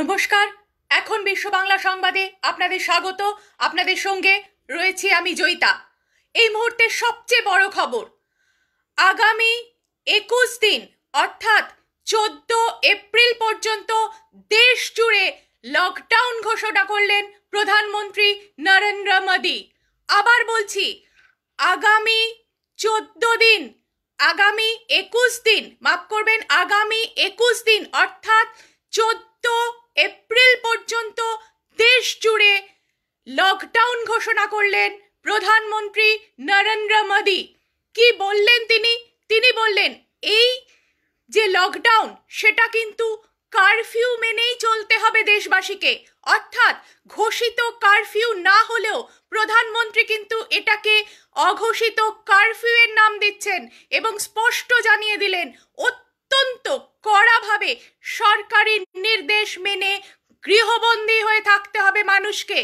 নমস্কার এখন বিশ্ব বাংলা সংবাদে আপনাদের স্বাগত আপনাদের সঙ্গে রয়েছে আমি জয়িতা এই মুহূর্তে সবচেয়ে বড় খবর আগামী একুশ দিন অর্থাৎ চোদ্দ এপ্রিল পর্যন্ত দেশ জুড়ে লকডাউন ঘোষণা করলেন প্রধানমন্ত্রী নরেন্দ্র মোদী আবার বলছি আগামী চোদ্দ দিন আগামী একুশ দিন মাফ করবেন আগামী একুশ দিন অর্থাৎ চোদ্দ এপ্রিল পর্যন্ত দেশ জুড়ে লকডাউন ঘোষণা করলেন প্রধানমন্ত্রী নরেন্দ্র মোদী কি বললেন তিনি তিনি বললেন এই যে লকডাউন সেটা কিন্তু কারফিউ মেনেই চলতে হবে দেশবাসীকে অর্থাৎ ঘোষিত কারফিউ না হলেও প্রধানমন্ত্রী কিন্তু এটাকে অঘোষিত কারফিউয়ের নাম দিচ্ছেন এবং স্পষ্ট জানিয়ে দিলেন অত্যন্ত হবে সরকারি নির্দেশ মেনে গৃহবন্দী হয়ে থাকতে হবে মানুষকে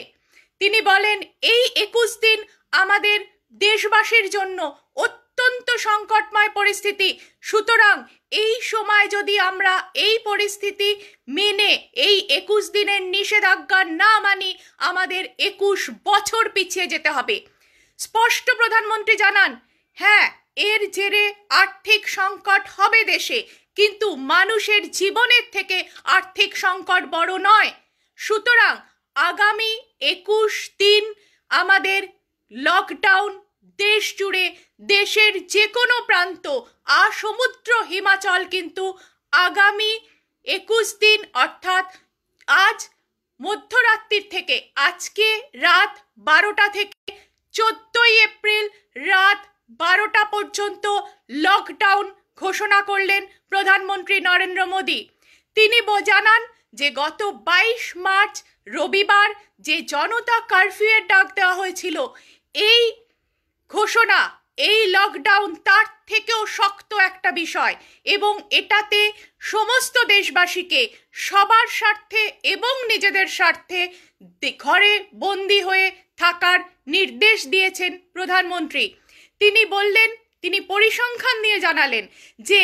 তিনি বলেন এই একুশ দিন আমাদের দেশবাসীর জন্য অত্যন্ত সংকটময় পরিস্থিতি সুতরাং এই সময় যদি আমরা এই পরিস্থিতি মেনে এই একুশ দিনের নিষেধাজ্ঞা না মানি আমাদের একুশ বছর পিছিয়ে যেতে হবে স্পষ্ট প্রধানমন্ত্রী জানান হ্যাঁ এর জেরে আর্থিক সংকট হবে দেশে কিন্তু মানুষের জীবনের থেকে আর্থিক সংকট বড় নয় সুতরাং আগামী একুশ দিন আমাদের লকডাউন দেশ জুড়ে দেশের যে কোনো প্রান্ত সমুদ্র হিমাচল কিন্তু আগামী একুশ দিন অর্থাৎ আজ মধ্যরাত্রির থেকে আজকে রাত বারোটা থেকে চোদ্দই এপ্রিল রাত বারোটা পর্যন্ত লকডাউন ঘোষণা করলেন প্রধানমন্ত্রী নরেন্দ্র মোদী তিনি জানান যে গত বাইশ মার্চ রবিবার যে জনতা কারফিউয়ের ডাক দেওয়া হয়েছিল এই ঘোষণা এই লকডাউন তার থেকেও শক্ত একটা বিষয় এবং এটাতে সমস্ত দেশবাসীকে সবার স্বার্থে এবং নিজেদের স্বার্থে ঘরে বন্দি হয়ে থাকার নির্দেশ দিয়েছেন প্রধানমন্ত্রী তিনি বললেন তিনি পরিসংখ্যান নিয়ে জানালেন যে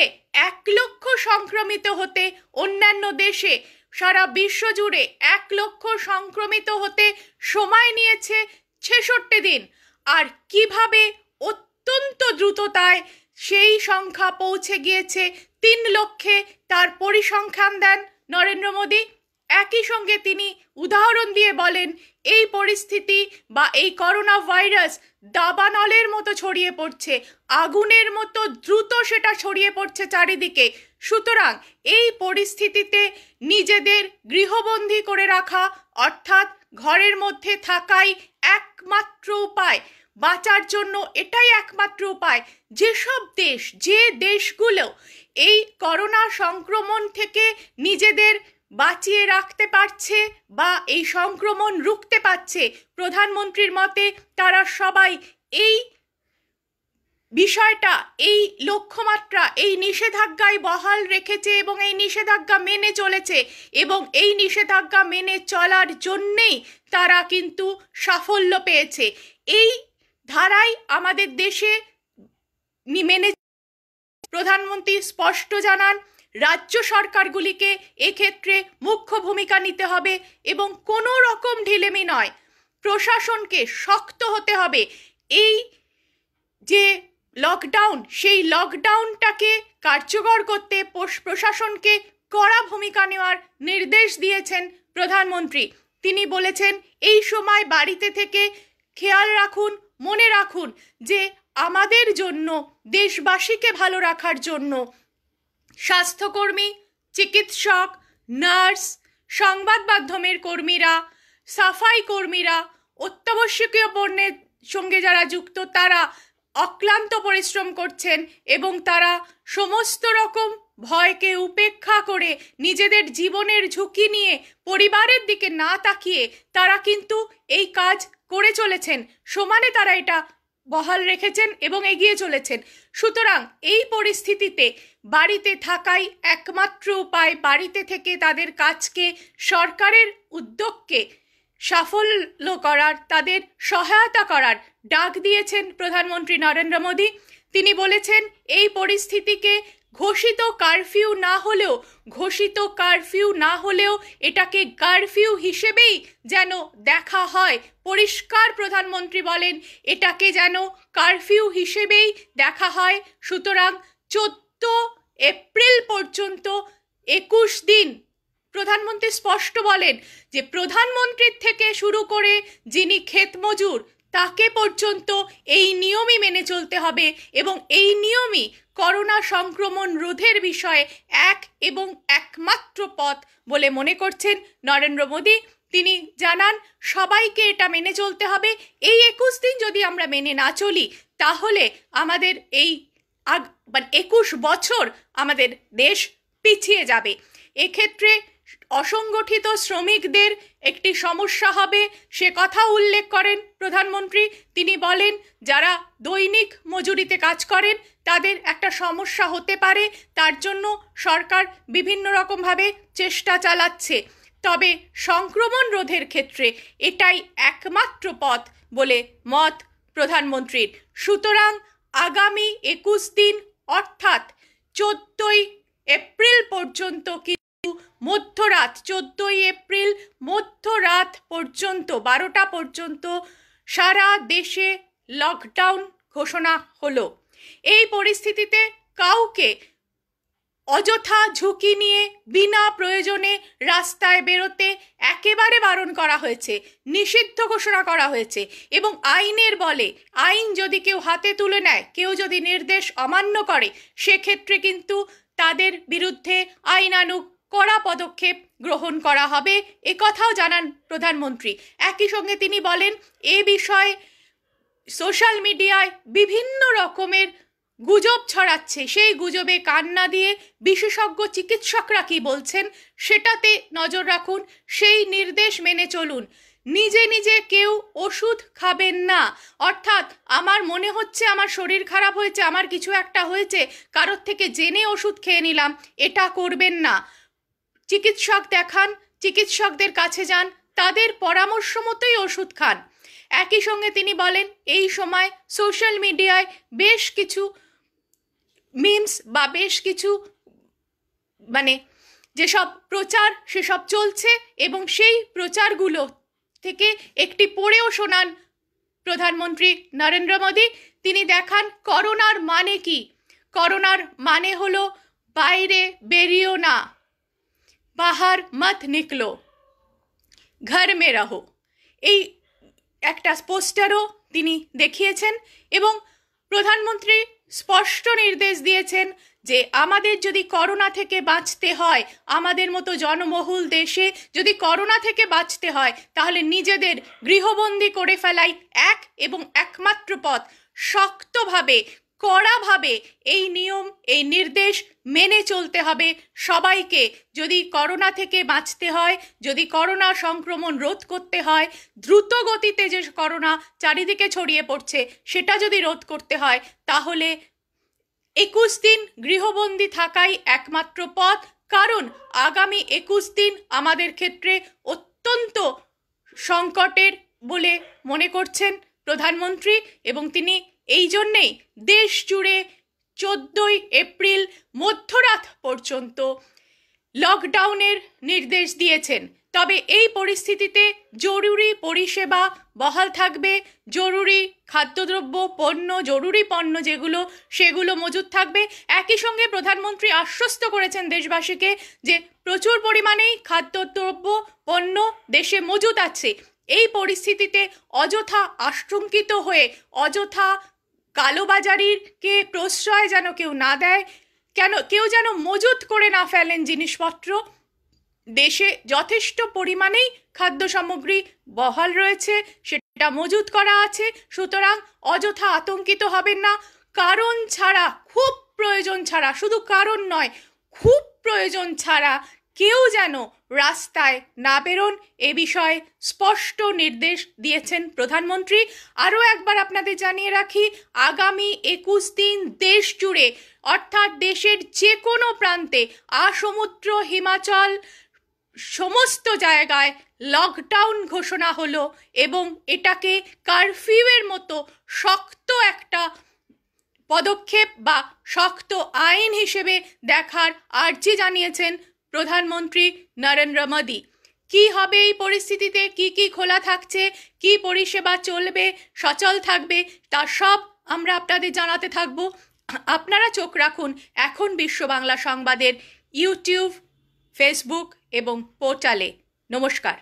এক লক্ষ সংক্রমিত হতে অন্যান্য দেশে সারা বিশ্ব জুড়ে এক লক্ষ সংক্রমিত হতে সময় নিয়েছে ছেষট্টি দিন আর কিভাবে অত্যন্ত দ্রুততায় সেই সংখ্যা পৌঁছে গিয়েছে তিন লক্ষে তার পরিসংখ্যান দেন নরেন্দ্র মোদী একই সঙ্গে তিনি উদাহরণ দিয়ে বলেন এই পরিস্থিতি বা এই করোনা ভাইরাস দাবানলের মতো ছড়িয়ে পড়ছে আগুনের মতো দ্রুত সেটা ছড়িয়ে পড়ছে চারিদিকে সুতরাং এই পরিস্থিতিতে নিজেদের গৃহবন্দী করে রাখা অর্থাৎ ঘরের মধ্যে থাকাই একমাত্র উপায় বাঁচার জন্য এটাই একমাত্র উপায় যেসব দেশ যে দেশগুলো এই করোনা সংক্রমণ থেকে নিজেদের বাঁচিয়ে রাখতে পারছে বা এই সংক্রমণ রুখতে পারছে প্রধানমন্ত্রীর মতে তারা সবাই এই বিষয়টা এই লক্ষ্যমাত্রা এই নিষেধাজ্ঞায় বহাল রেখেছে এবং এই নিষেধাজ্ঞা মেনে চলেছে এবং এই নিষেধাজ্ঞা মেনে চলার জন্যেই তারা কিন্তু সাফল্য পেয়েছে এই ধারাই আমাদের দেশে মেনে প্রধানমন্ত্রী স্পষ্ট জানান রাজ্য সরকারগুলিকে এক্ষেত্রে মুখ্য ভূমিকা নিতে হবে এবং কোনো রকম ঢিলেমি নয় প্রশাসনকে শক্ত হতে হবে এই যে লকডাউন সেই লকডাউনটাকে কার্যকর করতে প্রশাসনকে কড়া ভূমিকা নেওয়ার নির্দেশ দিয়েছেন প্রধানমন্ত্রী তিনি বলেছেন এই সময় বাড়িতে থেকে খেয়াল রাখুন মনে রাখুন যে আমাদের জন্য দেশবাসীকে ভালো রাখার জন্য স্বাস্থ্যকর্মী চিকিৎসক নার্স সংবাদ মাধ্যমের কর্মীরা সাফাই কর্মীরা অত্যাবশ্যকীয় পণ্যের সঙ্গে যারা যুক্ত তারা অক্লান্ত পরিশ্রম করছেন এবং তারা সমস্ত রকম ভয়কে উপেক্ষা করে নিজেদের জীবনের ঝুঁকি নিয়ে পরিবারের দিকে না তাকিয়ে তারা কিন্তু এই কাজ করে চলেছেন সমানে তারা এটা বহাল রেখেছেন এবং এগিয়ে চলেছেন সুতরাং এই পরিস্থিতিতে বাড়িতে থাকাই একমাত্র উপায় বাড়িতে থেকে তাদের কাজকে সরকারের উদ্যোগকে সাফল্য করার তাদের সহায়তা করার ডাক দিয়েছেন প্রধানমন্ত্রী নরেন্দ্র মোদী তিনি বলেছেন এই পরিস্থিতিকে ঘোষিত কারফিউ না হলেও ঘোষিত কারফিউ না হলেও এটাকে কারফিউ হিসেবেই যেন দেখা হয় পরিষ্কার প্রধানমন্ত্রী বলেন এটাকে যেন কারফিউ হিসেবেই দেখা হয় সুতরাং চোদ্দ এপ্রিল পর্যন্ত একুশ দিন প্রধানমন্ত্রী স্পষ্ট বলেন যে প্রধানমন্ত্রীর থেকে শুরু করে যিনি ক্ষেতমজুর তাকে পর্যন্ত এই নিয়মই মেনে চলতে হবে এবং এই নিয়মই করোনা সংক্রমণ রোধের বিষয়ে এক এবং একমাত্র পথ বলে মনে করছেন নরেন্দ্র মোদী তিনি জানান সবাইকে এটা মেনে চলতে হবে এই একুশ দিন যদি আমরা মেনে না চলি তাহলে আমাদের এই আগ মানে একুশ বছর আমাদের দেশ পিছিয়ে যাবে এক্ষেত্রে অসংগঠিত শ্রমিকদের একটি সমস্যা হবে সে কথা উল্লেখ করেন প্রধানমন্ত্রী তিনি বলেন যারা দৈনিক মজুরিতে কাজ করেন তাদের একটা সমস্যা হতে পারে তার জন্য সরকার বিভিন্ন রকমভাবে চেষ্টা চালাচ্ছে তবে সংক্রমণ রোধের ক্ষেত্রে এটাই একমাত্র পথ বলে মত প্রধানমন্ত্রীর সুতরাং আগামী একুশ দিন অর্থাৎ চোদ্দই এপ্রিল পর্যন্ত কি মধ্যরাত চোদ্দই এপ্রিল মধ্যরাত পর্যন্ত বারোটা পর্যন্ত সারা দেশে লকডাউন ঘোষণা হলো এই পরিস্থিতিতে কাউকে অযথা ঝুঁকি নিয়ে বিনা প্রয়োজনে রাস্তায় বেরোতে একেবারে বারণ করা হয়েছে নিষিদ্ধ ঘোষণা করা হয়েছে এবং আইনের বলে আইন যদি কেউ হাতে তুলে নেয় কেউ যদি নির্দেশ অমান্য করে সেক্ষেত্রে কিন্তু তাদের বিরুদ্ধে আইনানুক কড়া পদক্ষেপ গ্রহণ করা হবে এ কথাও জানান প্রধানমন্ত্রী একই সঙ্গে তিনি বলেন এ বিষয়ে সোশ্যাল মিডিয়ায় বিভিন্ন রকমের গুজব ছড়াচ্ছে সেই গুজবে কান না দিয়ে বিশেষজ্ঞ চিকিৎসকরা কি বলছেন সেটাতে নজর রাখুন সেই নির্দেশ মেনে চলুন নিজে নিজে কেউ ওষুধ খাবেন না অর্থাৎ আমার মনে হচ্ছে আমার শরীর খারাপ হয়েছে আমার কিছু একটা হয়েছে কারোর থেকে জেনে ওষুধ খেয়ে নিলাম এটা করবেন না চিকিৎসক দেখান চিকিৎসকদের কাছে যান তাদের পরামর্শ মতোই ওষুধ খান একই সঙ্গে তিনি বলেন এই সময় সোশ্যাল মিডিয়ায় বেশ কিছু মিমস বা বেশ কিছু মানে যেসব প্রচার সেসব চলছে এবং সেই প্রচারগুলো থেকে একটি পড়েও শোনান প্রধানমন্ত্রী নরেন্দ্র মোদী তিনি দেখান করোনার মানে কি করোনার মানে হলো বাইরে বেরিয়েও না বাহার মত নিকলো ঘর মে রহো এই একটা পোস্টারও তিনি দেখিয়েছেন এবং প্রধানমন্ত্রী স্পষ্ট নির্দেশ দিয়েছেন যে আমাদের যদি করোনা থেকে বাঁচতে হয় আমাদের মতো জনমহুল দেশে যদি করোনা থেকে বাঁচতে হয় তাহলে নিজেদের গৃহবন্দী করে ফেলাই এক এবং একমাত্র পথ শক্তভাবে কড়াভাবে এই নিয়ম এই নির্দেশ মেনে চলতে হবে সবাইকে যদি করোনা থেকে বাঁচতে হয় যদি করোনা সংক্রমণ রোধ করতে হয় দ্রুত গতিতে যে করোনা চারিদিকে ছড়িয়ে পড়ছে সেটা যদি রোধ করতে হয় তাহলে একুশ দিন গৃহবন্দী থাকাই একমাত্র পথ কারণ আগামী একুশ দিন আমাদের ক্ষেত্রে অত্যন্ত সংকটের বলে মনে করছেন প্রধানমন্ত্রী এবং তিনি এই জন্যেই দেশ জুড়ে চোদ্দই এপ্রিল মধ্যরাত পর্যন্ত লকডাউনের নির্দেশ দিয়েছেন তবে এই পরিস্থিতিতে জরুরি পরিষেবা বহাল থাকবে জরুরি খাদ্যদ্রব্য পণ্য জরুরি পণ্য যেগুলো সেগুলো মজুদ থাকবে একই সঙ্গে প্রধানমন্ত্রী আশ্বস্ত করেছেন দেশবাসীকে যে প্রচুর পরিমাণেই খাদ্যদ্রব্য পণ্য দেশে মজুদ আছে এই পরিস্থিতিতে অযথা আশঙ্কিত হয়ে অযথা কালোবাজারিকে প্রশ্রয় যেন কেউ না দেয় কেন কেউ যেন মজুত করে না ফেলেন জিনিসপত্র দেশে যথেষ্ট পরিমাণেই খাদ্য সামগ্রী বহাল রয়েছে সেটা মজুত করা আছে সুতরাং অযথা আতঙ্কিত হবেন না কারণ ছাড়া খুব প্রয়োজন ছাড়া শুধু কারণ নয় খুব প্রয়োজন ছাড়া কেউ যেন রাস্তায় না বেরোন এ বিষয়ে স্পষ্ট নির্দেশ দিয়েছেন প্রধানমন্ত্রী আরও একবার আপনাদের জানিয়ে রাখি আগামী একুশ দিন দেশ জুড়ে অর্থাৎ দেশের যে কোনো প্রান্তে আসমুদ্র হিমাচল সমস্ত জায়গায় লকডাউন ঘোষণা হলো এবং এটাকে কারফিউয়ের মতো শক্ত একটা পদক্ষেপ বা শক্ত আইন হিসেবে দেখার আর্জি জানিয়েছেন প্রধানমন্ত্রী নরেন্দ্র মোদী কি হবে এই পরিস্থিতিতে কি কি খোলা থাকছে কি পরিষেবা চলবে সচল থাকবে তা সব আমরা আপনাদের জানাতে থাকব আপনারা চোখ রাখুন এখন বিশ্ব বাংলা সংবাদের ইউটিউব ফেসবুক এবং পোর্টালে নমস্কার